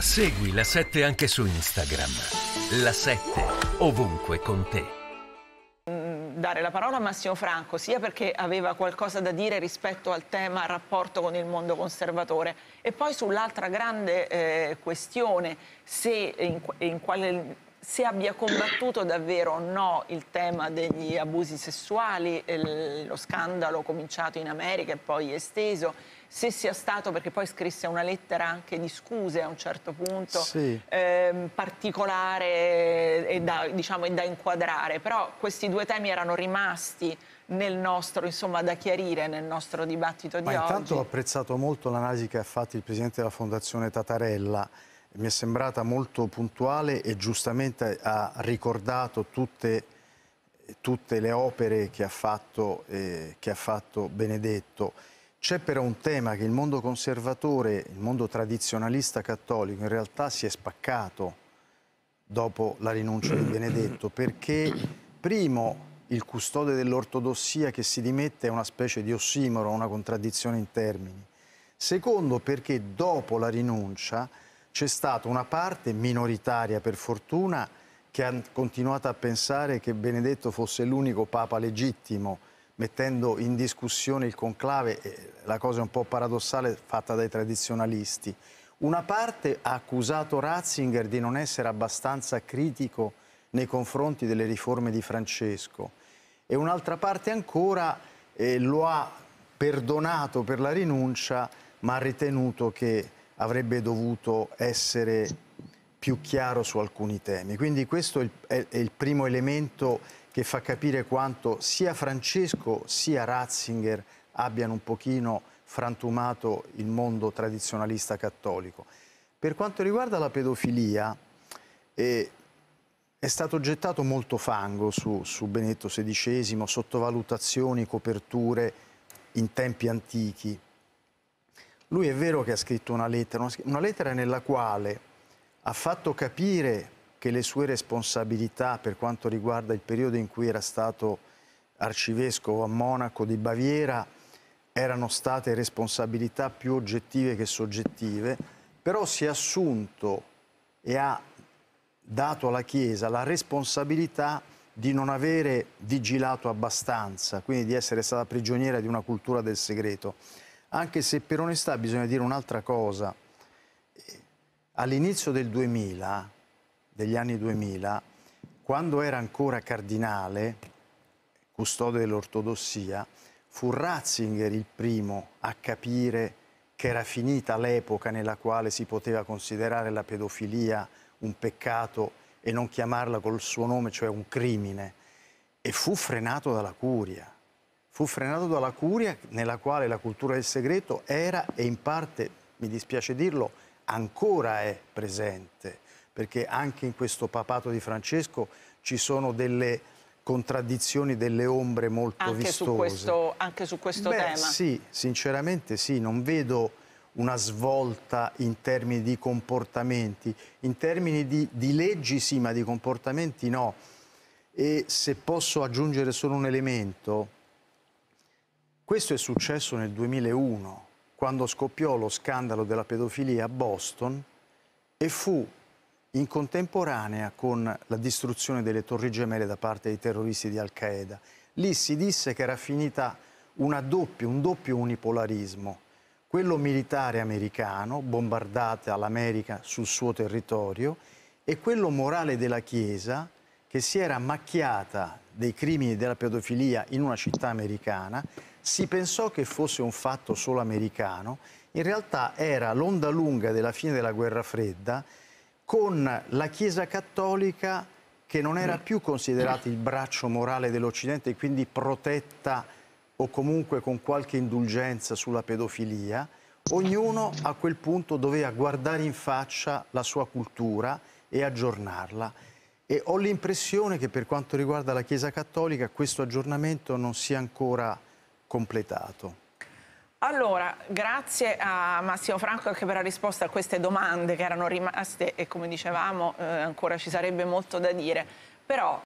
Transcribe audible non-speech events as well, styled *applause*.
Segui la 7 anche su Instagram. La 7 ovunque con te mm, dare la parola a Massimo Franco, sia perché aveva qualcosa da dire rispetto al tema rapporto con il mondo conservatore e poi sull'altra grande eh, questione, se in, in quale se abbia combattuto davvero o no il tema degli abusi sessuali, il, eh, lo scandalo cominciato in America e poi esteso, se sia stato, perché poi scrisse una lettera anche di scuse a un certo punto, sì. ehm, particolare e da, diciamo, e da, inquadrare, però questi due temi erano rimasti nel nostro, insomma, da chiarire nel nostro dibattito di Ma oggi. Intanto ho apprezzato molto l'analisi che ha fatto il presidente della Fondazione Tatarella, mi è sembrata molto puntuale e giustamente ha ricordato tutte, tutte le opere che ha fatto, eh, che ha fatto Benedetto. C'è però un tema che il mondo conservatore, il mondo tradizionalista cattolico in realtà si è spaccato dopo la rinuncia di Benedetto *clears throat* perché primo il custode dell'ortodossia che si dimette è una specie di ossimoro, una contraddizione in termini. Secondo perché dopo la rinuncia c'è stata una parte minoritaria per fortuna che ha continuato a pensare che Benedetto fosse l'unico papa legittimo mettendo in discussione il conclave, la cosa è un po' paradossale fatta dai tradizionalisti. Una parte ha accusato Ratzinger di non essere abbastanza critico nei confronti delle riforme di Francesco e un'altra parte ancora eh, lo ha perdonato per la rinuncia ma ha ritenuto che avrebbe dovuto essere più chiaro su alcuni temi. Quindi questo è il, primo elemento che fa capire quanto sia Francesco sia Ratzinger abbiano un pochino frantumato il mondo tradizionalista cattolico. Per quanto riguarda la pedofilia, eh, è stato gettato molto fango su, su, Benetto XVI, sottovalutazioni, coperture in tempi antichi. Lui è vero che ha scritto una lettera, una lettera nella quale ha fatto capire che le sue responsabilità per quanto riguarda il periodo in cui era stato arcivescovo a Monaco di Baviera erano state responsabilità più oggettive che soggettive, però si è assunto e ha dato alla Chiesa la responsabilità di non avere vigilato abbastanza, quindi di essere stata prigioniera di una cultura del segreto anche se per onestà bisogna dire un'altra cosa. All'inizio del 2000, degli anni 2000, quando era ancora cardinale, custode dell'ortodossia, fu Ratzinger il primo a capire che era finita l'epoca nella quale si poteva considerare la pedofilia un peccato e non chiamarla col suo nome, cioè un crimine, e fu frenato dalla curia fu frenato dalla curia nella quale la cultura del segreto era e in parte, mi dispiace dirlo, ancora è presente, perché anche in questo papato di Francesco ci sono delle contraddizioni, delle ombre molto anche vistose. Su questo, anche su questo Beh, tema? Sì, sinceramente sì, non vedo una svolta in termini di comportamenti, in termini di, di leggi sì, ma di comportamenti no. E se posso aggiungere solo un elemento, questo è successo nel 2001, quando scoppiò lo scandalo della pedofilia a Boston e fu in contemporanea con la distruzione delle torri gemelle da parte dei terroristi di Al-Qaeda. Lì si disse che era finita doppio, un doppio unipolarismo, quello militare americano, bombardata l'America sul suo territorio, e quello morale della Chiesa, che si era macchiata dei crimini della pedofilia in una città americana si pensò che fosse un fatto solo americano, in realtà era l'onda lunga della fine della guerra fredda con la Chiesa cattolica che non era più considerata il braccio morale dell'Occidente e quindi protetta o comunque con qualche indulgenza sulla pedofilia, ognuno a quel punto doveva guardare in faccia la sua cultura e aggiornarla. E ho l'impressione che per quanto riguarda la Chiesa Cattolica questo aggiornamento non sia ancora completato? Allora, grazie a Massimo Franco anche per la risposta a queste domande che erano rimaste e come dicevamo eh, ancora ci sarebbe molto da dire, però